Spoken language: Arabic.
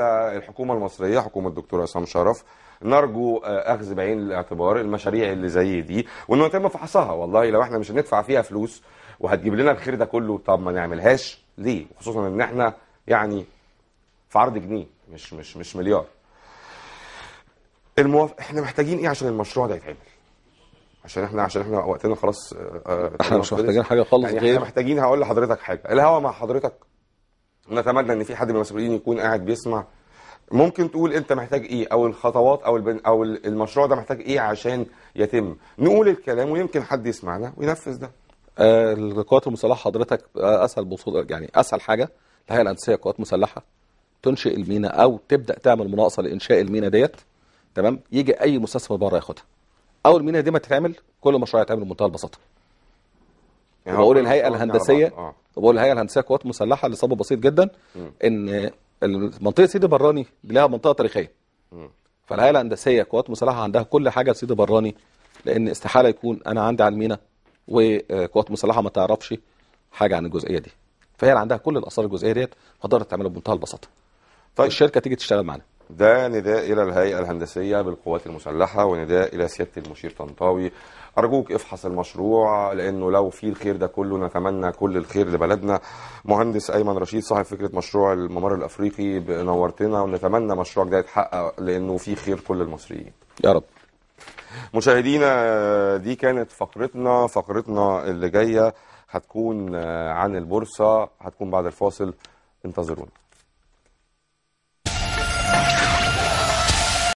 الحكومه المصريه حكومه الدكتور عصام شرف نرجو آه، اخذ بعين الاعتبار المشاريع اللي زي دي وانه يتم فحصها والله لو احنا مش هندفع فيها فلوس وهتجيب لنا الخير ده كله طب ما نعملهاش ليه خصوصا ان احنا يعني في عرض جنيه مش مش مش مليار الموافق احنا محتاجين ايه عشان المشروع ده يتعمل عشان احنا عشان احنا وقتنا خلاص آه، آه، احنا مش محتاجين حاجه خالص يعني غير احنا محتاجين هقول لحضرتك حاجه الهوا مع حضرتك نتمنى ان في حد من المسؤولين يكون قاعد بيسمع ممكن تقول انت محتاج ايه او الخطوات او او المشروع ده محتاج ايه عشان يتم نقول الكلام ويمكن حد يسمعنا وينفذ ده آه، القوات المسلحه حضرتك آه، اسهل بصول يعني اسهل حاجه الهيئه الهندسيه قوات مسلحه تنشئ المينا او تبدا تعمل مناقصه لانشاء المينا ديت تمام يجي اي مستثمر بره ياخدها اول المينا دي ما تتعمل كل مشروع يتعمل بمنتهى البساطه يعني بقول الهيئه الهندسيه وبقول الهيئه الهندسيه قوات مسلحه لسبب بسيط جدا ان منطقه سيدي براني لها منطقه تاريخيه فالهيئه الهندسيه قوات مسلحه عندها كل حاجه في سيدي براني لان استحاله يكون انا عندي على المينا وقوات مسلحه ما تعرفش حاجه عن الجزئيه دي فهي عندها كل الاثار الجزئيه ديت فقدرت تعملها بمنتهى البساطه طيب. الشركه تيجي تشتغل معانا ده نداء إلى الهيئة الهندسية بالقوات المسلحة ونداء إلى سيادة المشير طنطاوي أرجوك افحص المشروع لأنه لو في الخير ده كله نتمنى كل الخير لبلدنا مهندس أيمن رشيد صاحب فكرة مشروع الممر الأفريقي نورتنا ونتمنى مشروعك ده يتحقق لأنه في خير كل المصريين يا رب مشاهدينا دي كانت فقرتنا فقرتنا اللي جايه هتكون عن البورصه هتكون بعد الفاصل انتظرونا